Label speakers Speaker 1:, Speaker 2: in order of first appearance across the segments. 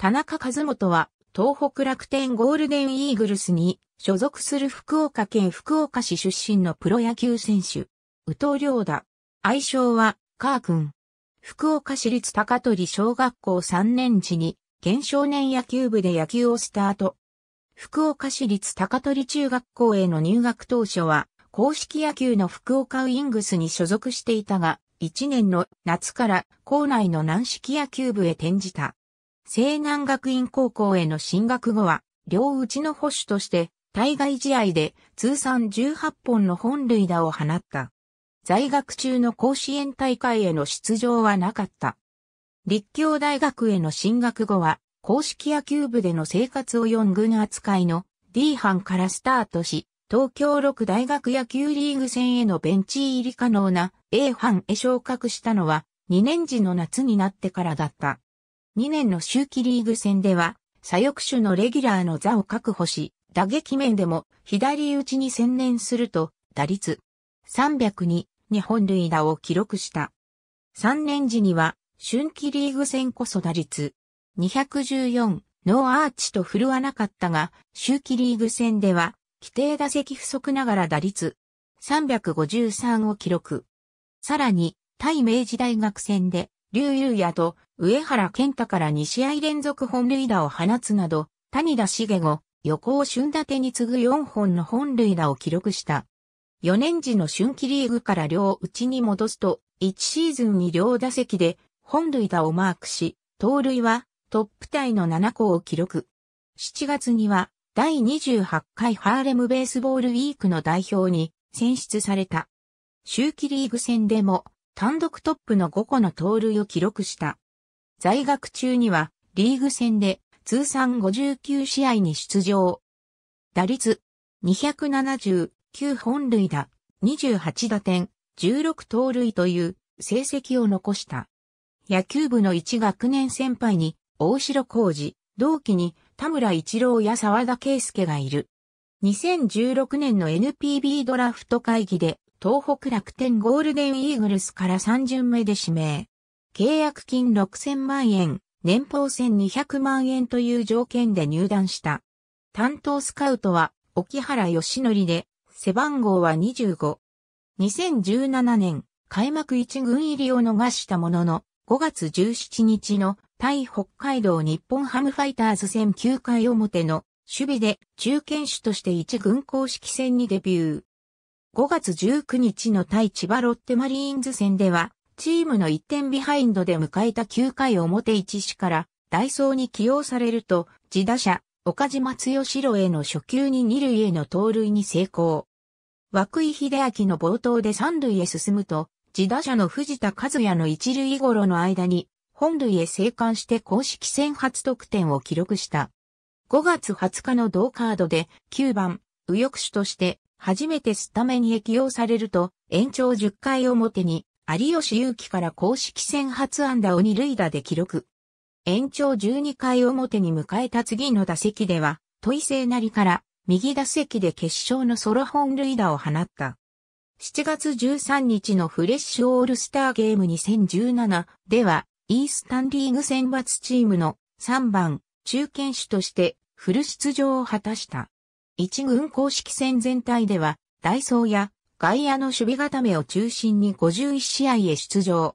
Speaker 1: 田中和元は、東北楽天ゴールデンイーグルスに所属する福岡県福岡市出身のプロ野球選手、宇藤良太。愛称は、カー君。福岡市立高取小学校3年時に、現少年野球部で野球をスタート。福岡市立高取中学校への入学当初は、公式野球の福岡ウイングスに所属していたが、1年の夏から校内の軟式野球部へ転じた。西南学院高校への進学後は、両打ちの保守として、対外試合で通算18本の本塁打を放った。在学中の甲子園大会への出場はなかった。立教大学への進学後は、公式野球部での生活を四軍扱いの D 班からスタートし、東京六大学野球リーグ戦へのベンチ入り可能な A 班へ昇格したのは2年時の夏になってからだった。2年の秋季リーグ戦では、左翼手のレギュラーの座を確保し、打撃面でも左打ちに専念すると、打率302に本塁打を記録した。3年時には、春季リーグ戦こそ打率214ノーアーチと振るわなかったが、秋季リーグ戦では、規定打席不足ながら打率353を記録。さらに、対明治大学戦で、劉優也と上原健太から2試合連続本塁打を放つなど、谷田茂吾、横尾俊立に次ぐ4本の本塁打を記録した。4年時の春季リーグから両内に戻すと、1シーズンに両打席で本塁打をマークし、盗塁はトップタイの7個を記録。7月には第28回ハーレムベースボールウィークの代表に選出された。秋季リーグ戦でも単独トップの5個の盗塁を記録した。在学中にはリーグ戦で通算59試合に出場。打率279本塁打、28打点、16盗塁という成績を残した。野球部の一学年先輩に大城浩二、同期に田村一郎や沢田圭介がいる。2016年の NPB ドラフト会議で東北楽天ゴールデンイーグルスから3巡目で指名。契約金6000万円、年俸1200万円という条件で入団した。担当スカウトは、沖原義則で、背番号は25。2017年、開幕1軍入りを逃したものの、5月17日の対北海道日本ハムファイターズ戦9回表の守備で中堅手として1軍公式戦にデビュー。5月19日の対千葉ロッテマリーンズ戦ではチームの1点ビハインドで迎えた9回表1死から、ダイソーに起用されると、自打者、岡島強郎への初球に2塁への盗塁に成功。涌井秀明の冒頭で3塁へ進むと、自打者の藤田和也の1塁頃の間に、本塁へ生還して公式戦初得点を記録した。5月20日の同カードで9番、右翼手として初めてスタメンへ起用されると延長10回表に有吉祐希から公式戦初安打を二塁打で記録。延長12回表に迎えた次の打席では、戸井聖成から右打席で決勝のソロ本塁打を放った。7月13日のフレッシュオールスターゲーム2017では、イースタンリーグ選抜チームの3番中堅手としてフル出場を果たした。1軍公式戦全体では、ダイソーや外野の守備固めを中心に51試合へ出場。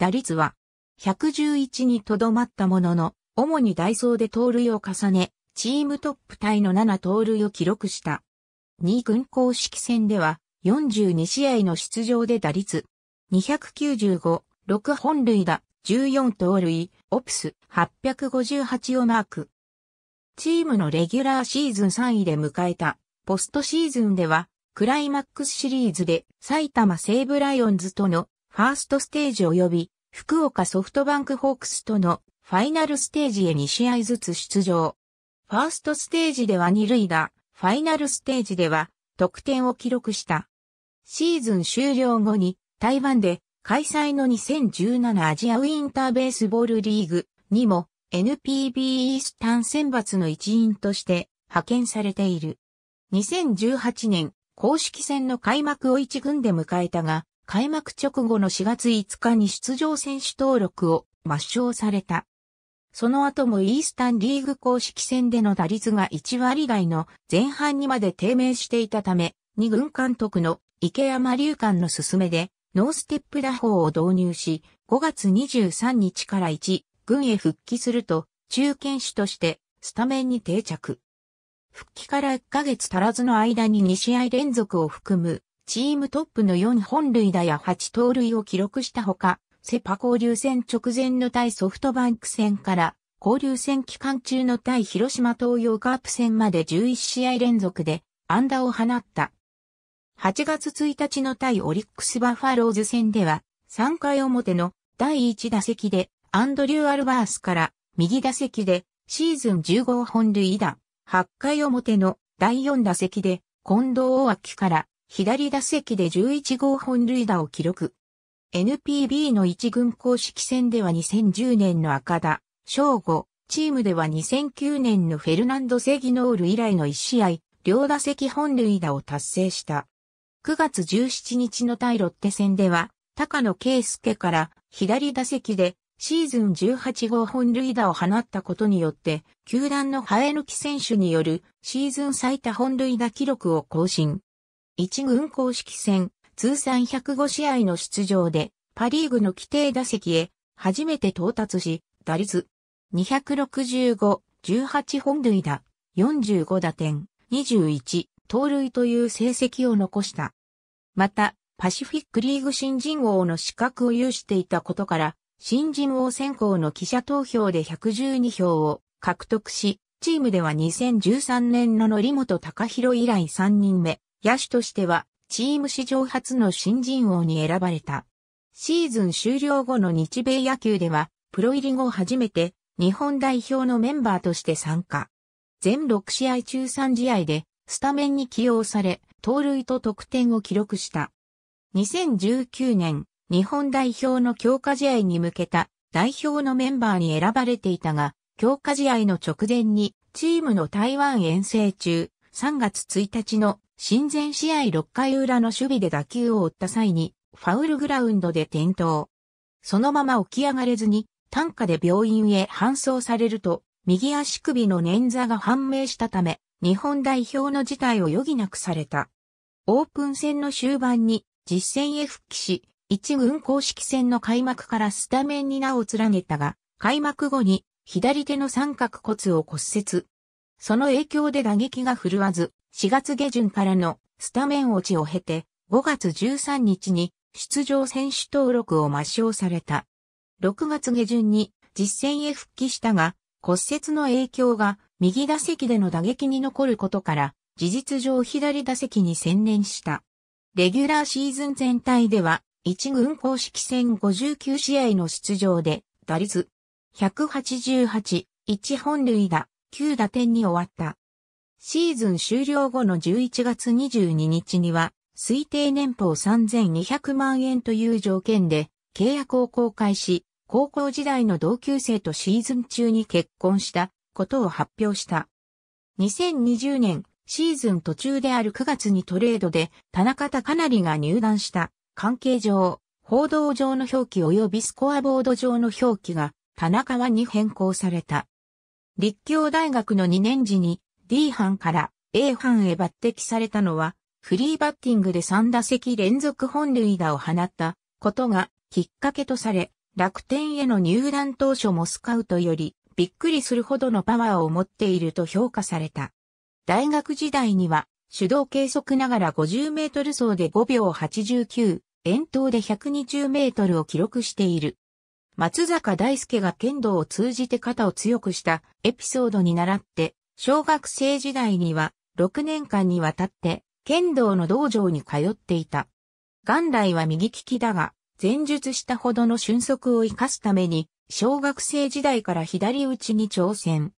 Speaker 1: 打率は111にとどまったものの、主にダイソーで盗塁を重ね、チームトップタイの7盗塁を記録した。2軍公式戦では42試合の出場で打率295、6本塁打、14盗塁、オプス858をマーク。チームのレギュラーシーズン3位で迎えたポストシーズンではクライマックスシリーズで埼玉西武ライオンズとのファーストステージ及び福岡ソフトバンクホークスとのファイナルステージへ2試合ずつ出場。ファーストステージでは2塁打、ファイナルステージでは得点を記録した。シーズン終了後に台湾で開催の2017アジアウィンターベースボールリーグにも NPB イースタン選抜の一員として派遣されている。2018年公式戦の開幕を1軍で迎えたが、開幕直後の4月5日に出場選手登録を抹消された。その後もイースタンリーグ公式戦での打率が1割台の前半にまで低迷していたため、2軍監督の池山隆館の勧めで、ノーステップ打法を導入し、5月23日から1軍へ復帰すると、中堅手としてスタメンに定着。復帰から1ヶ月足らずの間に2試合連続を含む、チームトップの4本塁打や8盗塁を記録したほか、セパ交流戦直前の対ソフトバンク戦から、交流戦期間中の対広島東洋カープ戦まで11試合連続で安打を放った。8月1日の対オリックスバファローズ戦では、3回表の第1打席でアンドリュー・アルバースから右打席でシーズン15本塁打。8回表の第4打席で近藤大明から左打席で11号本塁打を記録。NPB の一軍公式戦では2010年の赤田、正吾、チームでは2009年のフェルナンド・セギノール以来の1試合、両打席本塁打を達成した。9月17日の対ロッテ戦では、高野圭介から左打席でシーズン18号本塁打を放ったことによって、球団の生え抜き選手によるシーズン最多本塁打記録を更新。一軍公式戦、通算105試合の出場で、パリーグの規定打席へ、初めて到達し、打率、265、18本塁打、45打点、21、盗塁という成績を残した。また、パシフィックリーグ新人王の資格を有していたことから、新人王選考の記者投票で112票を獲得し、チームでは2013年の則本隆弘以来3人目、野手としてはチーム史上初の新人王に選ばれた。シーズン終了後の日米野球では、プロ入り後初めて日本代表のメンバーとして参加。全6試合中3試合でスタメンに起用され、盗塁と得点を記録した。2019年、日本代表の強化試合に向けた代表のメンバーに選ばれていたが、強化試合の直前にチームの台湾遠征中、3月1日の親善試合6回裏の守備で打球を追った際に、ファウルグラウンドで転倒。そのまま起き上がれずに、担架で病院へ搬送されると、右足首の捻挫が判明したため、日本代表の事態を余儀なくされた。オープン戦の終盤に実戦へ復帰し、一軍公式戦の開幕からスタメンに名を連ねたが、開幕後に左手の三角骨を骨折。その影響で打撃が振るわず、4月下旬からのスタメン落ちを経て、5月13日に出場選手登録を抹消された。6月下旬に実戦へ復帰したが、骨折の影響が右打席での打撃に残ることから、事実上左打席に専念した。レギュラーシーズン全体では一軍公式戦59試合の出場で、打率188、1本塁打、9打点に終わった。シーズン終了後の11月22日には、推定年俸3200万円という条件で、契約を公開し、高校時代の同級生とシーズン中に結婚したことを発表した。2020年、シーズン途中である9月にトレードで田中な成が入団した関係上、報道上の表記及びスコアボード上の表記が田中はに変更された。立教大学の2年時に D 班から A 班へ抜擢されたのは、フリーバッティングで3打席連続本塁打を放ったことがきっかけとされ、楽天への入団当初もスカウトよりびっくりするほどのパワーを持っていると評価された。大学時代には手動計測ながら50メートル走で5秒89、遠投で120メートルを記録している。松坂大輔が剣道を通じて肩を強くしたエピソードに倣って、小学生時代には6年間にわたって剣道の道場に通っていた。元来は右利きだが、前述したほどの俊足を活かすために、小学生時代から左打ちに挑戦。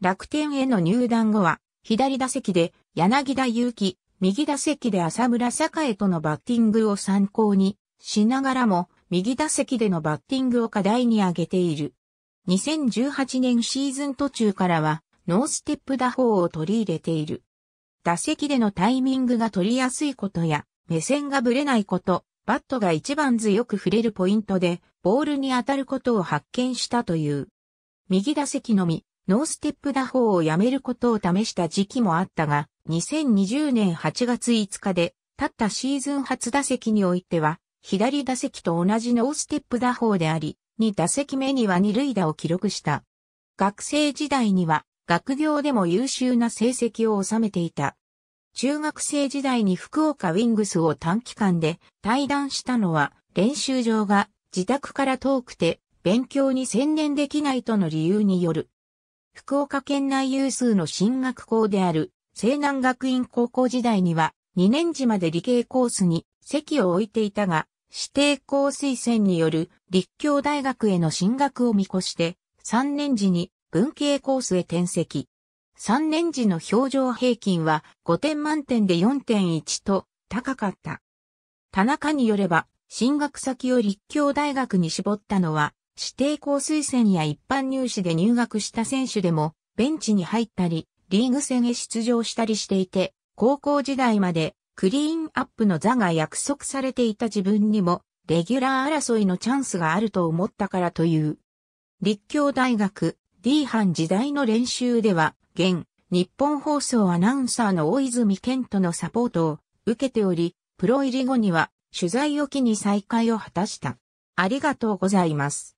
Speaker 1: 楽天への入団後は、左打席で柳田祐希、右打席で浅村栄とのバッティングを参考にしながらも、右打席でのバッティングを課題に挙げている。2018年シーズン途中からは、ノーステップ打法を取り入れている。打席でのタイミングが取りやすいことや、目線がぶれないこと、バットが一番強く触れるポイントで、ボールに当たることを発見したという。右打席のみ、ノーステップ打法をやめることを試した時期もあったが、2020年8月5日で、たったシーズン初打席においては、左打席と同じノーステップ打法であり、2打席目には二塁打を記録した。学生時代には、学業でも優秀な成績を収めていた。中学生時代に福岡ウィングスを短期間で退団したのは、練習場が自宅から遠くて勉強に専念できないとの理由による。福岡県内有数の進学校である西南学院高校時代には、2年時まで理系コースに席を置いていたが、指定校推薦による立教大学への進学を見越して、3年時に文系コースへ転籍。3年時の表情平均は5点満点で4.1と高かった。田中によれば、進学先を立教大学に絞ったのは、指定校推薦や一般入試で入学した選手でも、ベンチに入ったり、リーグ戦へ出場したりしていて、高校時代までクリーンアップの座が約束されていた自分にも、レギュラー争いのチャンスがあると思ったからという。立教大学 D 班時代の練習では、現、日本放送アナウンサーの大泉健人のサポートを受けており、プロ入り後には取材を機に再会を果たした。ありがとうございます。